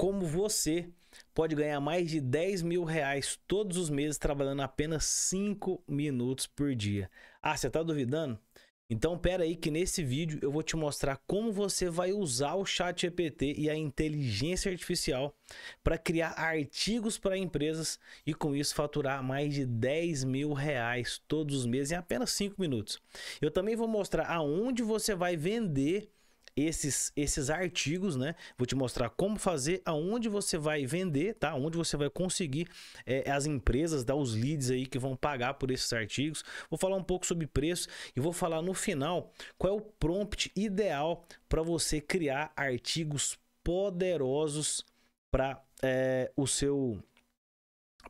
como você pode ganhar mais de 10 mil reais todos os meses trabalhando apenas 5 minutos por dia. Ah, você está duvidando? Então pera aí que nesse vídeo eu vou te mostrar como você vai usar o chat GPT e a inteligência artificial para criar artigos para empresas e com isso faturar mais de 10 mil reais todos os meses em apenas 5 minutos. Eu também vou mostrar aonde você vai vender esses, esses artigos, né? Vou te mostrar como fazer, aonde você vai vender, tá? Onde você vai conseguir é, as empresas, dar os leads aí que vão pagar por esses artigos. Vou falar um pouco sobre preço e vou falar no final qual é o prompt ideal para você criar artigos poderosos para é, o seu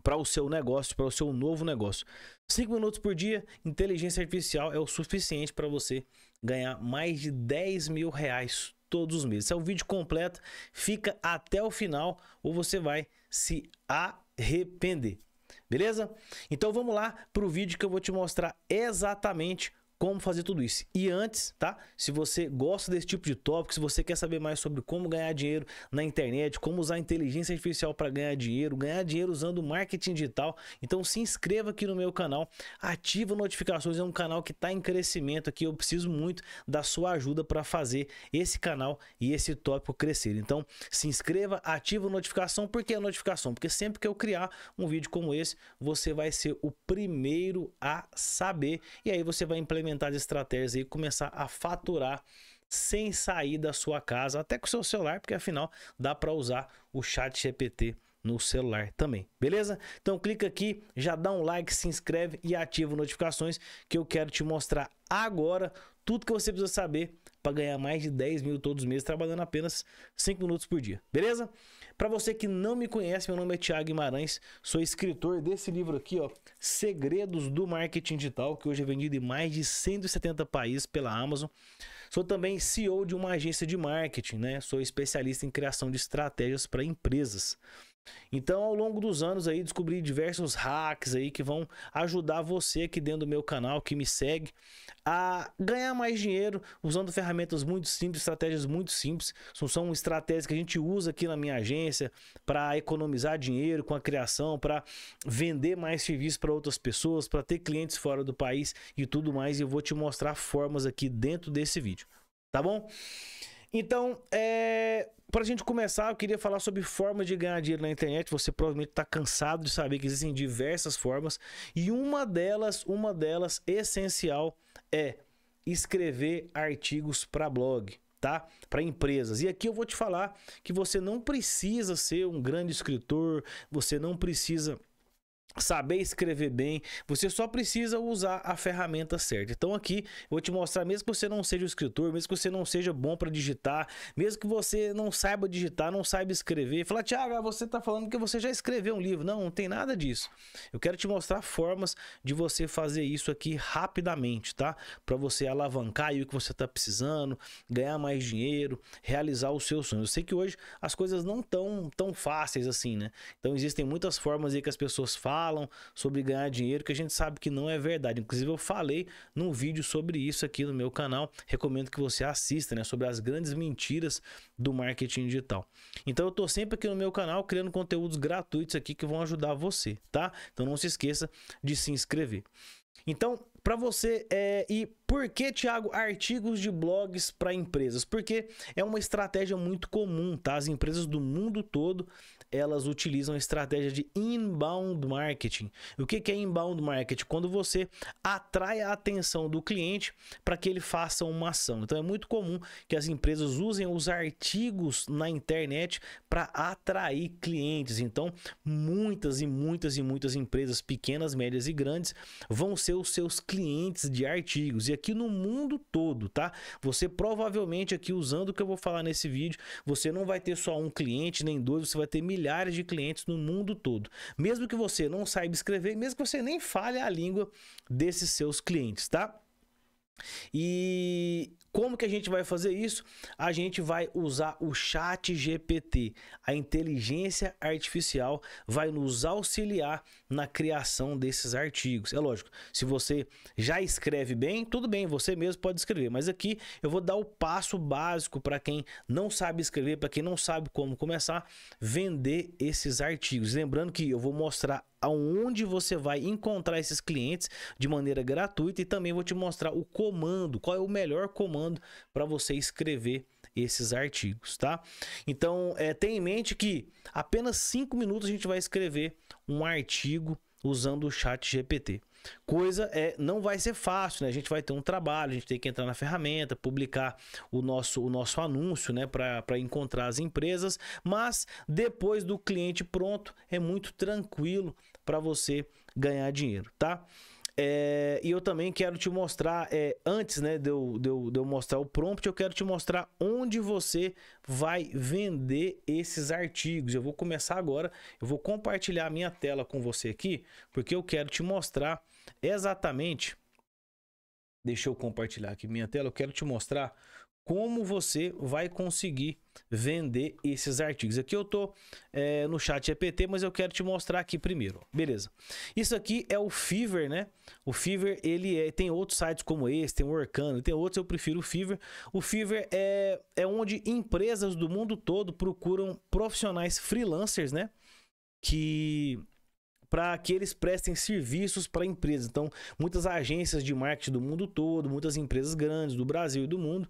para o seu negócio, para o seu novo negócio. Cinco minutos por dia, inteligência artificial é o suficiente para você ganhar mais de 10 mil reais todos os meses. Esse é o vídeo completo, fica até o final ou você vai se arrepender. Beleza? Então vamos lá para o vídeo que eu vou te mostrar exatamente como fazer tudo isso. E antes, tá? Se você gosta desse tipo de tópico, se você quer saber mais sobre como ganhar dinheiro na internet, como usar inteligência artificial para ganhar dinheiro, ganhar dinheiro usando marketing digital, então se inscreva aqui no meu canal, ativa notificações, é um canal que está em crescimento aqui, eu preciso muito da sua ajuda para fazer esse canal e esse tópico crescer. Então, se inscreva, ativa a notificação, por que a notificação? Porque sempre que eu criar um vídeo como esse, você vai ser o primeiro a saber e aí você vai implementar implementar estratégias e começar a faturar sem sair da sua casa, até com o seu celular, porque afinal dá para usar o chat GPT no celular também, beleza? Então clica aqui, já dá um like, se inscreve e ativa notificações que eu quero te mostrar agora tudo que você precisa saber para ganhar mais de 10 mil todos os meses trabalhando apenas 5 minutos por dia, beleza? Para você que não me conhece, meu nome é Thiago Guimarães, sou escritor desse livro aqui, ó, Segredos do Marketing Digital, que hoje é vendido em mais de 170 países pela Amazon. Sou também CEO de uma agência de marketing, né? Sou especialista em criação de estratégias para empresas. Então, ao longo dos anos aí, descobri diversos hacks aí que vão ajudar você aqui dentro do meu canal, que me segue, a ganhar mais dinheiro usando ferramentas muito simples, estratégias muito simples. São, são estratégias que a gente usa aqui na minha agência para economizar dinheiro com a criação, para vender mais serviços para outras pessoas, para ter clientes fora do país e tudo mais. E eu vou te mostrar formas aqui dentro desse vídeo, tá bom? Então, é, para a gente começar, eu queria falar sobre formas de ganhar dinheiro na internet. Você provavelmente está cansado de saber que existem diversas formas e uma delas, uma delas essencial é escrever artigos para blog, tá? Para empresas. E aqui eu vou te falar que você não precisa ser um grande escritor, você não precisa saber escrever bem, você só precisa usar a ferramenta certa. Então aqui eu vou te mostrar, mesmo que você não seja um escritor, mesmo que você não seja bom para digitar, mesmo que você não saiba digitar, não saiba escrever, falar, Tiago, ah, você está falando que você já escreveu um livro. Não, não tem nada disso. Eu quero te mostrar formas de você fazer isso aqui rapidamente, tá? Para você alavancar o que você está precisando, ganhar mais dinheiro, realizar os seus sonhos. Eu sei que hoje as coisas não tão tão fáceis assim, né? Então existem muitas formas aí que as pessoas fazem falam sobre ganhar dinheiro, que a gente sabe que não é verdade. Inclusive, eu falei num vídeo sobre isso aqui no meu canal. Recomendo que você assista, né? Sobre as grandes mentiras do marketing digital. Então, eu tô sempre aqui no meu canal criando conteúdos gratuitos aqui que vão ajudar você, tá? Então, não se esqueça de se inscrever. Então, para você é, e por que, Thiago, artigos de blogs para empresas? Porque é uma estratégia muito comum, tá? As empresas do mundo todo elas utilizam a estratégia de inbound marketing. O que é inbound marketing? Quando você atrai a atenção do cliente para que ele faça uma ação. Então é muito comum que as empresas usem os artigos na internet para atrair clientes. Então, muitas e muitas e muitas empresas pequenas, médias e grandes vão ser os seus clientes de artigos. E aqui no mundo todo, tá? Você provavelmente aqui usando o que eu vou falar nesse vídeo, você não vai ter só um cliente nem dois, você vai ter milhares milhares de clientes no mundo todo. Mesmo que você não saiba escrever, mesmo que você nem fale a língua desses seus clientes, tá? E como que a gente vai fazer isso? A gente vai usar o Chat GPT. A inteligência artificial vai nos auxiliar na criação desses artigos. É lógico, se você já escreve bem, tudo bem, você mesmo pode escrever, mas aqui eu vou dar o passo básico para quem não sabe escrever, para quem não sabe como começar a vender esses artigos. Lembrando que eu vou mostrar aonde você vai encontrar esses clientes de maneira gratuita e também vou te mostrar o comando, qual é o melhor comando comando para você escrever esses artigos, tá? Então, é, tenha em mente que apenas 5 minutos a gente vai escrever um artigo usando o chat GPT. Coisa é, não vai ser fácil, né? A gente vai ter um trabalho, a gente tem que entrar na ferramenta, publicar o nosso, o nosso anúncio, né? Para encontrar as empresas, mas depois do cliente pronto, é muito tranquilo para você ganhar dinheiro, tá? É, e eu também quero te mostrar, é, antes né, de eu, de, eu, de, eu, mostrar o prompt, eu quero te mostrar onde você vai vender esses artigos. Eu vou começar agora, eu vou compartilhar a minha tela com você aqui, porque eu quero te mostrar exatamente... Deixa eu compartilhar aqui minha tela, eu quero te mostrar como você vai conseguir vender esses artigos. Aqui eu tô é, no chat EPT, mas eu quero te mostrar aqui primeiro. Beleza. Isso aqui é o Fiverr, né? O Fiverr, ele é, tem outros sites como esse, tem o Orkano, tem outros, eu prefiro o Fiverr. O Fiverr é, é onde empresas do mundo todo procuram profissionais freelancers, né? Que para que eles prestem serviços para empresas. Então, muitas agências de marketing do mundo todo, muitas empresas grandes do Brasil e do mundo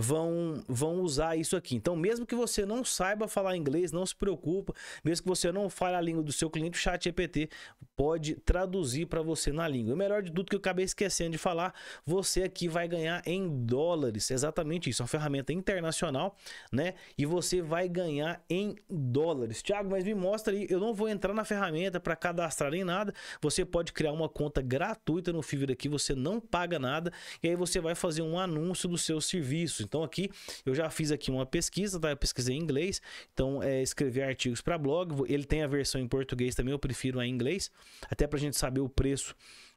vão, vão usar isso aqui. Então, mesmo que você não saiba falar inglês, não se preocupa. Mesmo que você não fale a língua do seu cliente, o chat EPT pode traduzir para você na língua. o melhor de tudo que eu acabei esquecendo de falar, você aqui vai ganhar em dólares. Exatamente isso, é uma ferramenta internacional, né? E você vai ganhar em dólares. Tiago, mas me mostra aí, eu não vou entrar na ferramenta para cadastrar nem nada. Você pode criar uma conta gratuita no Fiverr aqui, você não paga nada e aí você vai fazer um anúncio do seu serviço. Então aqui eu já fiz aqui uma pesquisa, tá? Eu pesquisei em inglês, então é escrever artigos para blog. Ele tem a versão em português também, eu prefiro a em inglês, até para a gente saber o preço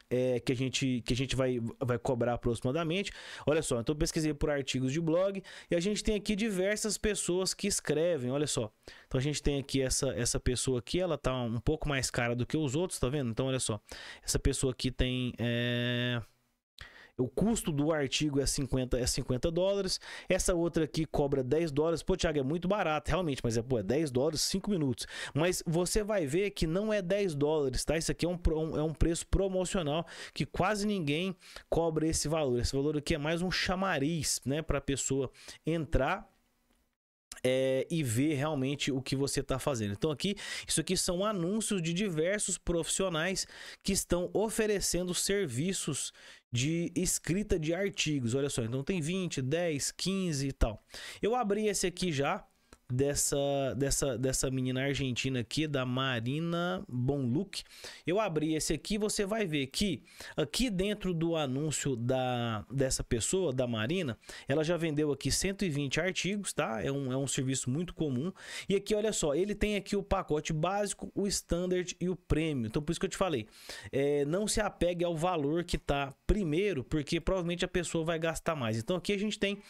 é, que a gente, que a gente vai, vai cobrar aproximadamente. Olha só, então pesquisei por artigos de blog e a gente tem aqui diversas pessoas que escrevem, olha só. Então a gente tem aqui essa, essa pessoa aqui, ela tá um pouco mais cara do que os outros, tá vendo? Então olha só, essa pessoa aqui tem... É... O custo do artigo é 50, é 50 dólares. Essa outra aqui cobra 10 dólares. Pô, Thiago, é muito barato, realmente, mas é, pô, é 10 dólares, 5 minutos. Mas você vai ver que não é 10 dólares, tá? Isso aqui é um, é um preço promocional que quase ninguém cobra esse valor. Esse valor aqui é mais um chamariz, né, para a pessoa entrar é, e ver realmente o que você está fazendo. Então aqui, isso aqui são anúncios de diversos profissionais que estão oferecendo serviços de escrita de artigos. Olha só, então tem 20, 10, 15 e tal. Eu abri esse aqui já, dessa, dessa, dessa menina argentina aqui, da Marina Bonluc. Eu abri esse aqui, você vai ver que aqui dentro do anúncio da, dessa pessoa, da Marina, ela já vendeu aqui 120 artigos, tá? É um, é um serviço muito comum. E aqui, olha só, ele tem aqui o pacote básico, o standard e o prêmio. Então, por isso que eu te falei, é, não se apegue ao valor que tá primeiro, porque provavelmente a pessoa vai gastar mais. Então, aqui a gente tem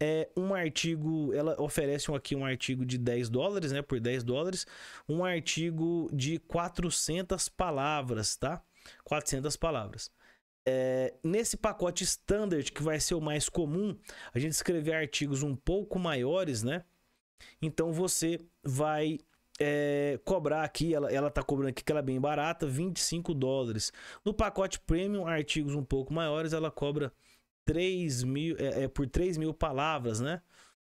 é, um artigo, ela oferece aqui um artigo artigo de 10 dólares, né, por 10 dólares, um artigo de 400 palavras, tá? 400 palavras. É, nesse pacote standard, que vai ser o mais comum, a gente escrever artigos um pouco maiores, né? Então você vai é, cobrar aqui, ela, ela tá cobrando aqui que ela é bem barata, 25 dólares. No pacote premium, artigos um pouco maiores, ela cobra 3 mil, é, é por 3 mil palavras, né?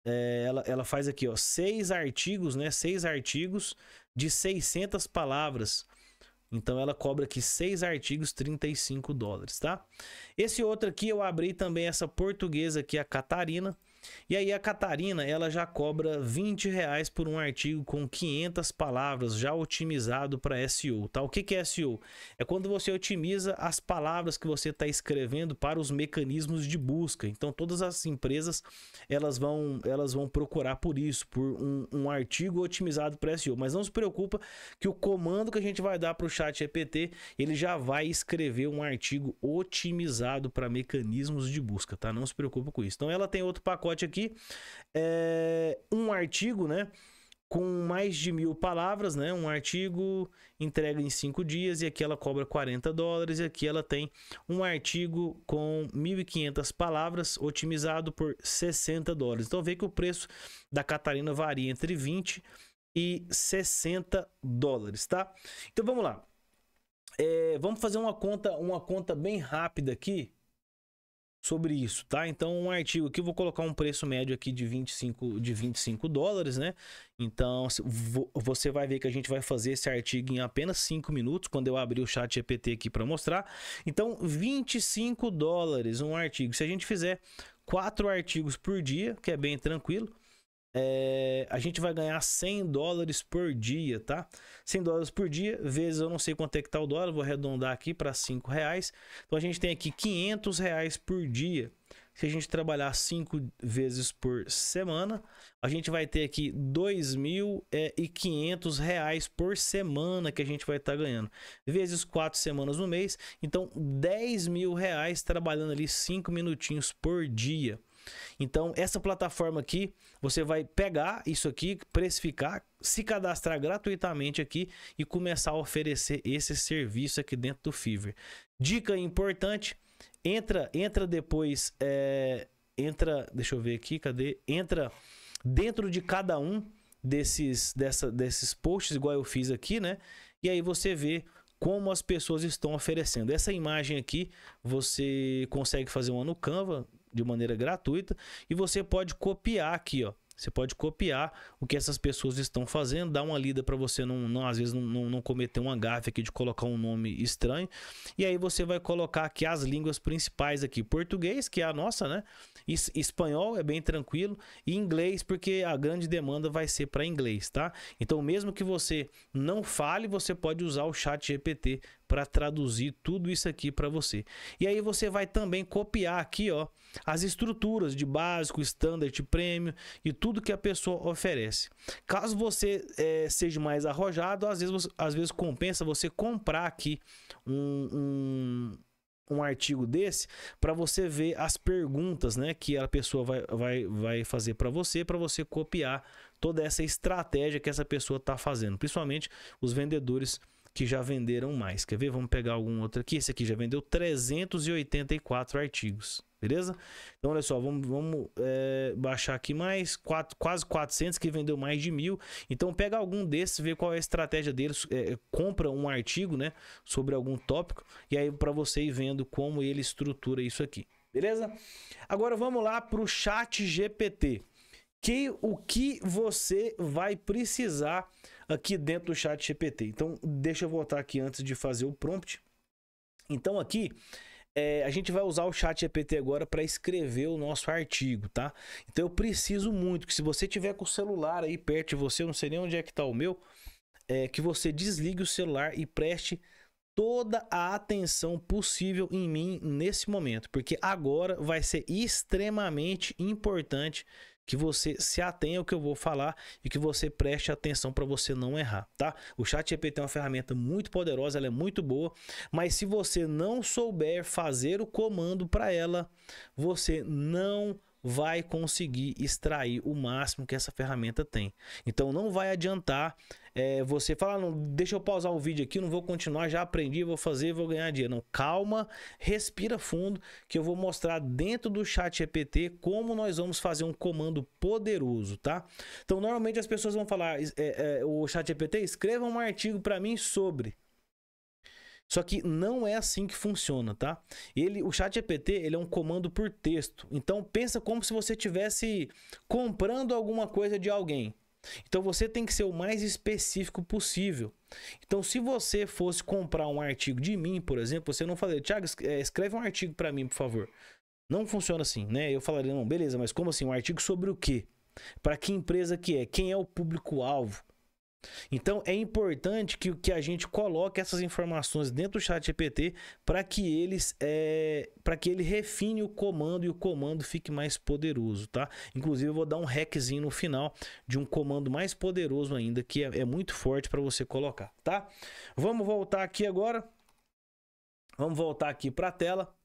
é, ela, ela faz aqui, ó, seis artigos, né? Seis artigos de 600 palavras. Então ela cobra aqui seis artigos, 35 dólares, tá? Esse outro aqui eu abri também essa portuguesa aqui, a Catarina. E aí a Catarina, ela já cobra 20 reais por um artigo com 500 palavras já otimizado para SEO, tá? O que, que é SEO? É quando você otimiza as palavras que você está escrevendo para os mecanismos de busca. Então todas as empresas, elas vão, elas vão procurar por isso, por um, um artigo otimizado para SEO. Mas não se preocupa que o comando que a gente vai dar para o chat GPT, ele já vai escrever um artigo otimizado para mecanismos de busca, tá? Não se preocupa com isso. Então ela tem outro pacote pacote aqui, é, um artigo, né? Com mais de mil palavras, né? Um artigo entrega em cinco dias e aqui ela cobra 40 dólares. E aqui ela tem um artigo com 1.500 palavras, otimizado por 60 dólares. Então vê que o preço da Catarina varia entre 20 e 60 dólares, tá? Então vamos lá. É, vamos fazer uma conta, uma conta bem rápida aqui sobre isso, tá? Então, um artigo aqui, eu vou colocar um preço médio aqui de 25, de 25 dólares, né? Então, você vai ver que a gente vai fazer esse artigo em apenas 5 minutos, quando eu abrir o chat GPT aqui para mostrar. Então, 25 dólares um artigo. Se a gente fizer quatro artigos por dia, que é bem tranquilo, é, a gente vai ganhar 100 dólares por dia, tá? 100 dólares por dia, vezes eu não sei quanto é que tá o dólar, vou arredondar aqui para 5 reais. Então a gente tem aqui 500 reais por dia. Se a gente trabalhar 5 vezes por semana, a gente vai ter aqui 2.500 é, reais por semana que a gente vai estar tá ganhando. Vezes 4 semanas no mês, então 10 mil reais trabalhando ali 5 minutinhos por dia. Então, essa plataforma aqui, você vai pegar isso aqui, precificar, se cadastrar gratuitamente aqui e começar a oferecer esse serviço aqui dentro do Fiverr. Dica importante, entra, entra depois, é, entra, deixa eu ver aqui, cadê? Entra dentro de cada um desses, dessa, desses posts, igual eu fiz aqui, né? E aí você vê como as pessoas estão oferecendo. Essa imagem aqui, você consegue fazer uma no Canva, de maneira gratuita e você pode copiar aqui, ó. Você pode copiar o que essas pessoas estão fazendo, dar uma lida para você não, não, às vezes não, não, cometer uma gafe aqui de colocar um nome estranho. E aí você vai colocar aqui as línguas principais aqui, português, que é a nossa, né? Es, espanhol é bem tranquilo e inglês, porque a grande demanda vai ser para inglês, tá? Então, mesmo que você não fale, você pode usar o chat GPT para traduzir tudo isso aqui para você. E aí você vai também copiar aqui, ó, as estruturas de básico, standard, prêmio e tudo tudo que a pessoa oferece. Caso você é, seja mais arrojado, às vezes, às vezes compensa você comprar aqui um, um, um artigo desse para você ver as perguntas né, que a pessoa vai, vai, vai fazer para você, para você copiar toda essa estratégia que essa pessoa está fazendo, principalmente os vendedores que já venderam mais. Quer ver? Vamos pegar algum outro aqui. Esse aqui já vendeu 384 artigos. Beleza? Então, olha só, vamos, vamos é, baixar aqui mais quatro, quase 400 que vendeu mais de mil. Então, pega algum desses, vê qual é a estratégia deles. É, compra um artigo, né? Sobre algum tópico. E aí, para você ir vendo como ele estrutura isso aqui. Beleza? Agora, vamos lá para o chat GPT. Que, o que você vai precisar aqui dentro do chat GPT. Então, deixa eu voltar aqui antes de fazer o prompt. Então, aqui é, a gente vai usar o chat GPT agora para escrever o nosso artigo, tá? Então eu preciso muito que se você tiver com o celular aí perto de você, eu não sei nem onde é que tá o meu, é, que você desligue o celular e preste toda a atenção possível em mim nesse momento, porque agora vai ser extremamente importante que você se atenha ao que eu vou falar e que você preste atenção para você não errar, tá? O chat GPT é uma ferramenta muito poderosa, ela é muito boa, mas se você não souber fazer o comando para ela, você não vai conseguir extrair o máximo que essa ferramenta tem. Então não vai adiantar é, você falar, não, deixa eu pausar o vídeo aqui, não vou continuar, já aprendi, vou fazer, vou ganhar dinheiro. Não, calma, respira fundo, que eu vou mostrar dentro do chat GPT como nós vamos fazer um comando poderoso, tá? Então normalmente as pessoas vão falar, é, é, o chat GPT, escreva um artigo para mim sobre. Só que não é assim que funciona, tá? Ele, o chat GPT, ele é um comando por texto. Então pensa como se você estivesse comprando alguma coisa de alguém. Então você tem que ser o mais específico possível. Então se você fosse comprar um artigo de mim, por exemplo, você não falaria, Thiago, eh, escreve um artigo para mim, por favor. Não funciona assim, né? Eu falaria, não, beleza, mas como assim? Um artigo sobre o quê? Para que empresa que é? Quem é o público-alvo? Então é importante que, que a gente coloque essas informações dentro do chat GPT para que eles é, para que ele refine o comando e o comando fique mais poderoso, tá? Inclusive eu vou dar um hackzinho no final de um comando mais poderoso ainda que é, é muito forte para você colocar, tá? Vamos voltar aqui agora. Vamos voltar aqui para a tela.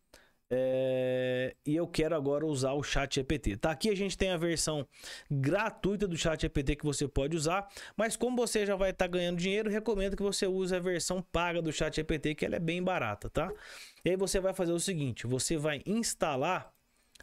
É, e eu quero agora usar o Chat GPT. Tá aqui a gente tem a versão gratuita do Chat GPT que você pode usar, mas como você já vai estar tá ganhando dinheiro, recomendo que você use a versão paga do Chat GPT, que ela é bem barata, tá? E aí você vai fazer o seguinte, você vai instalar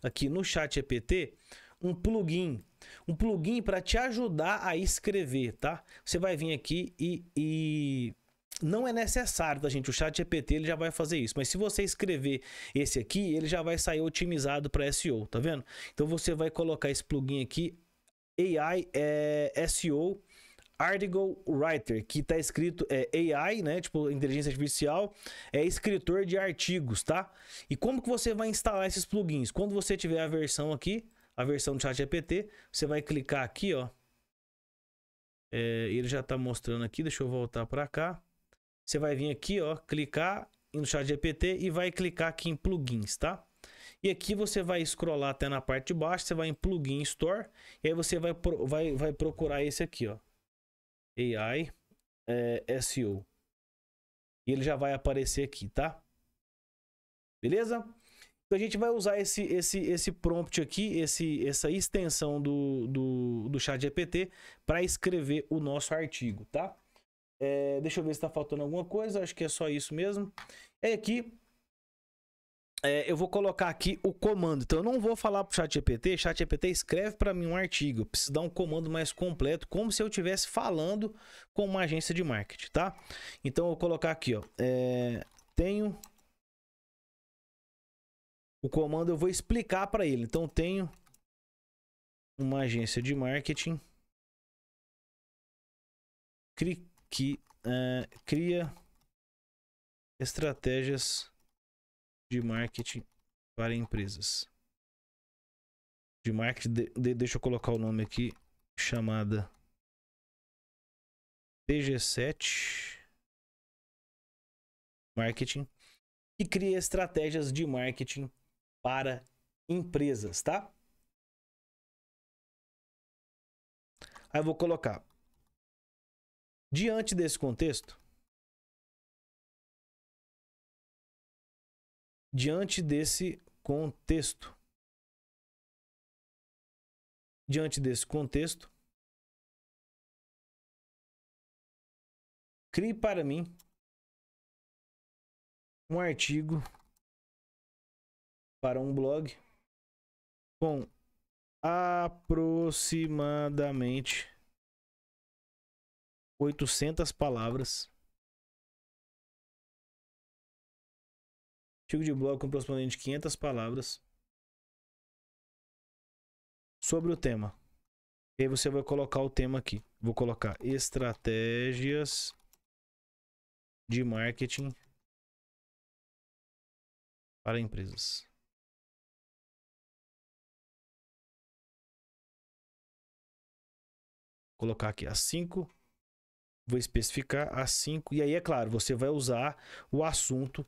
aqui no Chat GPT um plugin, um plugin para te ajudar a escrever, tá? Você vai vir aqui e, e não é necessário, tá, gente? O chat GPT ele já vai fazer isso. Mas se você escrever esse aqui, ele já vai sair otimizado para SEO, tá vendo? Então você vai colocar esse plugin aqui, AI é, SEO Article Writer, que tá escrito é, AI, né? Tipo, inteligência artificial, é escritor de artigos, tá? E como que você vai instalar esses plugins? Quando você tiver a versão aqui, a versão do chat GPT você vai clicar aqui, ó. É, ele já tá mostrando aqui, deixa eu voltar para cá. Você vai vir aqui, ó, clicar no chat GPT e vai clicar aqui em plugins, tá? E aqui você vai scrollar até na parte de baixo, você vai em plugin store e aí você vai, vai, vai procurar esse aqui, ó. AI é, SEO. E ele já vai aparecer aqui, tá? Beleza? Então a gente vai usar esse, esse, esse prompt aqui, esse, essa extensão do, do, do chat GPT para escrever o nosso artigo, tá? É, deixa eu ver se está faltando alguma coisa. Acho que é só isso mesmo. É aqui. É, eu vou colocar aqui o comando. Então eu não vou falar para o ChatGPT. ChatGPT escreve para mim um artigo. Eu preciso dar um comando mais completo, como se eu estivesse falando com uma agência de marketing, tá? Então eu vou colocar aqui, ó. É, tenho o comando eu vou explicar para ele. Então tenho uma agência de marketing. Clique que uh, cria estratégias de marketing para empresas. De marketing, de, de, deixa eu colocar o nome aqui, chamada TG7 Marketing, que cria estratégias de marketing para empresas, tá? Aí eu vou colocar Diante desse contexto, diante desse contexto, diante desse contexto, crie para mim um artigo para um blog com aproximadamente 800 palavras. Artigo de blog com correspondente 500 palavras. Sobre o tema. E aí você vai colocar o tema aqui. Vou colocar estratégias de marketing para empresas. Vou colocar aqui as cinco vou especificar as cinco. E aí, é claro, você vai usar o assunto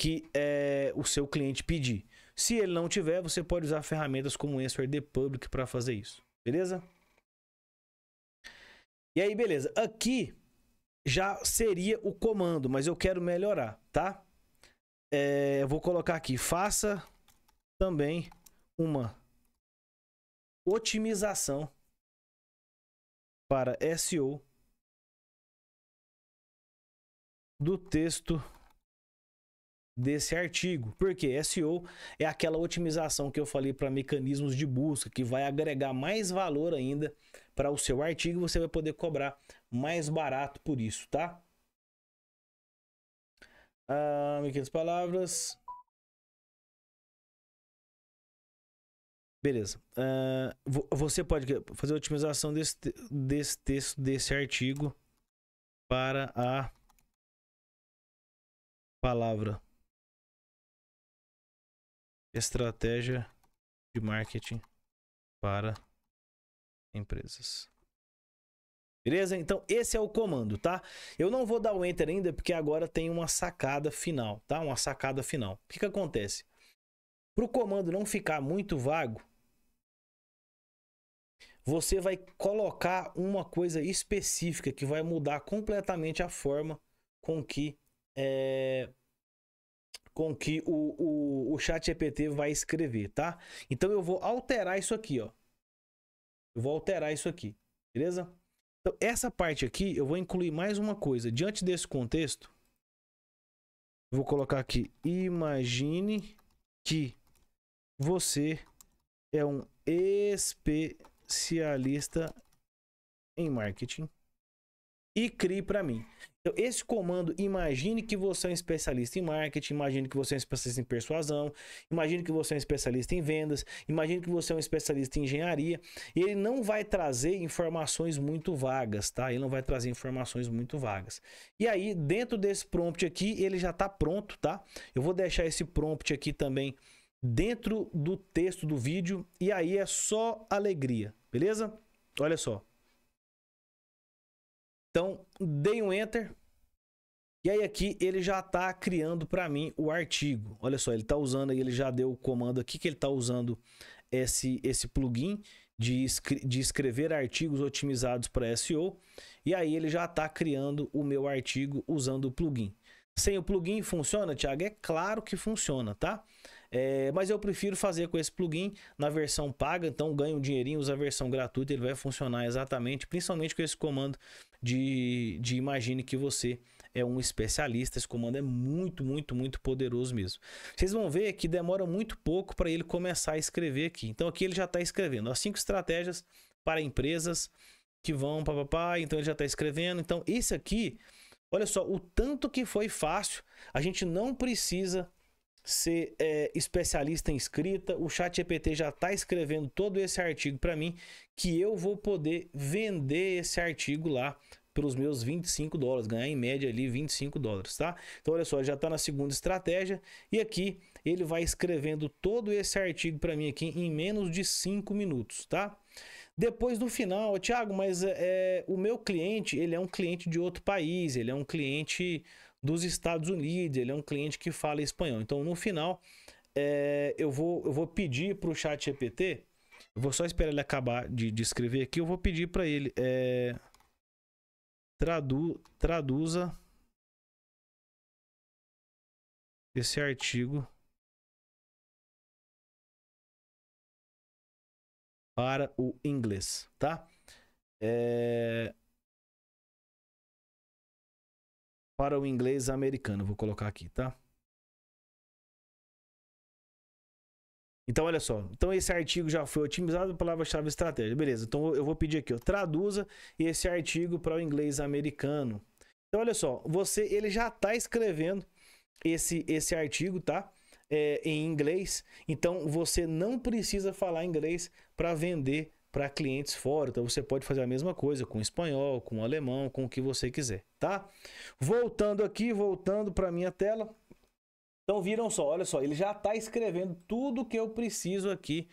que é, o seu cliente pedir. Se ele não tiver, você pode usar ferramentas como Answer the Public para fazer isso. Beleza? E aí, beleza. Aqui já seria o comando, mas eu quero melhorar, tá? É, eu vou colocar aqui, faça também uma otimização para SEO do texto desse artigo. Porque SEO é aquela otimização que eu falei para mecanismos de busca, que vai agregar mais valor ainda para o seu artigo, você vai poder cobrar mais barato por isso, tá? Ah, palavras. Beleza. Ah, você pode fazer a otimização desse, desse texto, desse artigo para a palavra. Estratégia de marketing para empresas. Beleza? Então esse é o comando, tá? Eu não vou dar o enter ainda porque agora tem uma sacada final, tá? Uma sacada final. O que que acontece? Para o comando não ficar muito vago, você vai colocar uma coisa específica que vai mudar completamente a forma com que é, com que o, o, o chat GPT vai escrever, tá? Então eu vou alterar isso aqui, ó. Eu vou alterar isso aqui, beleza? Então essa parte aqui eu vou incluir mais uma coisa. Diante desse contexto, vou colocar aqui, imagine que você é um especialista em marketing e crie para mim. Então, esse comando, imagine que você é um especialista em marketing, imagine que você é um especialista em persuasão, imagine que você é um especialista em vendas, imagine que você é um especialista em engenharia, e ele não vai trazer informações muito vagas, tá? Ele não vai trazer informações muito vagas. E aí, dentro desse prompt aqui, ele já está pronto, tá? Eu vou deixar esse prompt aqui também dentro do texto do vídeo, e aí é só alegria, beleza? Olha só. Então, dei um enter. E aí aqui ele já está criando para mim o artigo. Olha só, ele está usando aí, ele já deu o comando aqui que ele está usando esse, esse plugin de, de escrever artigos otimizados para SEO. E aí ele já está criando o meu artigo usando o plugin. Sem o plugin funciona, Thiago? É claro que funciona, tá? É, mas eu prefiro fazer com esse plugin na versão paga, então ganha um dinheirinho, usa a versão gratuita, ele vai funcionar exatamente, principalmente com esse comando de, de imagine que você é um especialista. Esse comando é muito, muito, muito poderoso mesmo. Vocês vão ver que demora muito pouco para ele começar a escrever aqui. Então aqui ele já está escrevendo as cinco estratégias para empresas que vão papapá, então ele já está escrevendo. Então esse aqui, olha só o tanto que foi fácil. A gente não precisa ser é, especialista em escrita. O Chat GPT já está escrevendo todo esse artigo para mim, que eu vou poder vender esse artigo lá pelos meus 25 dólares, ganhar em média ali 25 dólares, tá? Então olha só, já está na segunda estratégia e aqui ele vai escrevendo todo esse artigo para mim aqui em menos de 5 minutos, tá? Depois do final, Thiago, mas é, é, o meu cliente, ele é um cliente de outro país, ele é um cliente dos Estados Unidos, ele é um cliente que fala espanhol. Então, no final, é, eu, vou, eu vou pedir para o chat GPT, eu vou só esperar ele acabar de, de escrever aqui, eu vou pedir para ele é, tradu, traduza esse artigo para o inglês, tá? É, para o inglês americano. Vou colocar aqui, tá? Então, olha só. Então, esse artigo já foi otimizado, palavra-chave é estratégia. Beleza. Então, eu vou pedir aqui, ó, traduza esse artigo para o inglês americano. Então, olha só. Você, ele já está escrevendo esse, esse artigo, tá? É, em inglês. Então, você não precisa falar inglês para vender para clientes fora. Então você pode fazer a mesma coisa com espanhol, com alemão, com o que você quiser, tá? Voltando aqui, voltando para minha tela. Então viram só, olha só, ele já está escrevendo tudo que eu preciso aqui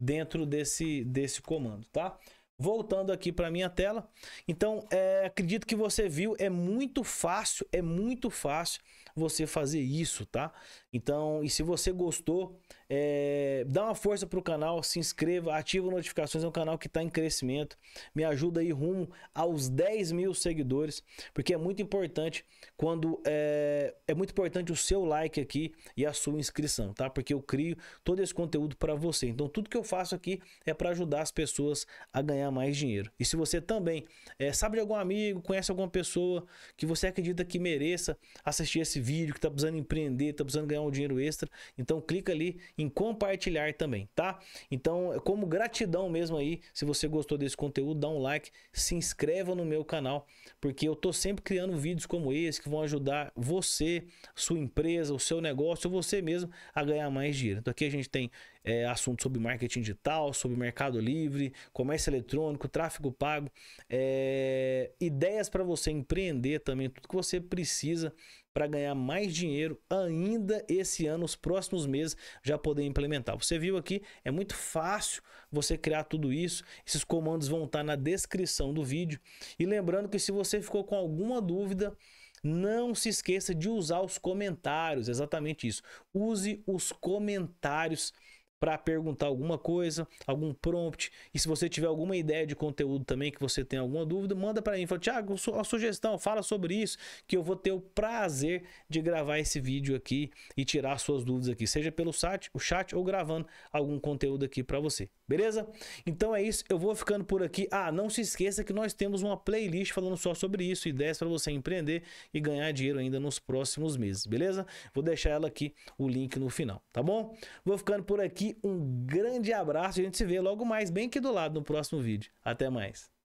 dentro desse desse comando, tá? Voltando aqui para minha tela. Então, é, acredito que você viu, é muito fácil, é muito fácil você fazer isso, tá? Então, e se você gostou, é, dá uma força pro canal, se inscreva, ativa notificações, é um canal que está em crescimento. Me ajuda aí rumo aos 10 mil seguidores, porque é muito importante quando é, é muito importante o seu like aqui e a sua inscrição, tá? Porque eu crio todo esse conteúdo para você. Então tudo que eu faço aqui é para ajudar as pessoas a ganhar mais dinheiro. E se você também é, sabe de algum amigo, conhece alguma pessoa que você acredita que mereça assistir esse vídeo, que está precisando empreender, está precisando ganhar um dinheiro extra, então clica ali em compartilhar também, tá? Então, é como gratidão mesmo aí, se você gostou desse conteúdo, dá um like, se inscreva no meu canal, porque eu tô sempre criando vídeos como esse que vão ajudar você, sua empresa, o seu negócio, você mesmo a ganhar mais dinheiro. Então aqui a gente tem é, assuntos sobre marketing digital, sobre mercado livre, comércio eletrônico, tráfego pago, é, ideias para você empreender também, tudo que você precisa para ganhar mais dinheiro ainda esse ano, os próximos meses, já poder implementar. Você viu aqui, é muito fácil você criar tudo isso. Esses comandos vão estar tá na descrição do vídeo. E lembrando que se você ficou com alguma dúvida, não se esqueça de usar os comentários, exatamente isso. Use os comentários para perguntar alguma coisa, algum prompt. E se você tiver alguma ideia de conteúdo também que você tem alguma dúvida, manda para mim. Fala, Thiago, a sugestão, fala sobre isso, que eu vou ter o prazer de gravar esse vídeo aqui e tirar suas dúvidas aqui, seja pelo site, o chat ou gravando algum conteúdo aqui para você. Beleza? Então é isso, eu vou ficando por aqui. Ah, não se esqueça que nós temos uma playlist falando só sobre isso, ideias para você empreender e ganhar dinheiro ainda nos próximos meses, beleza? Vou deixar ela aqui o link no final, tá bom? Vou ficando por aqui um grande abraço. A gente se vê logo mais, bem aqui do lado, no próximo vídeo. Até mais.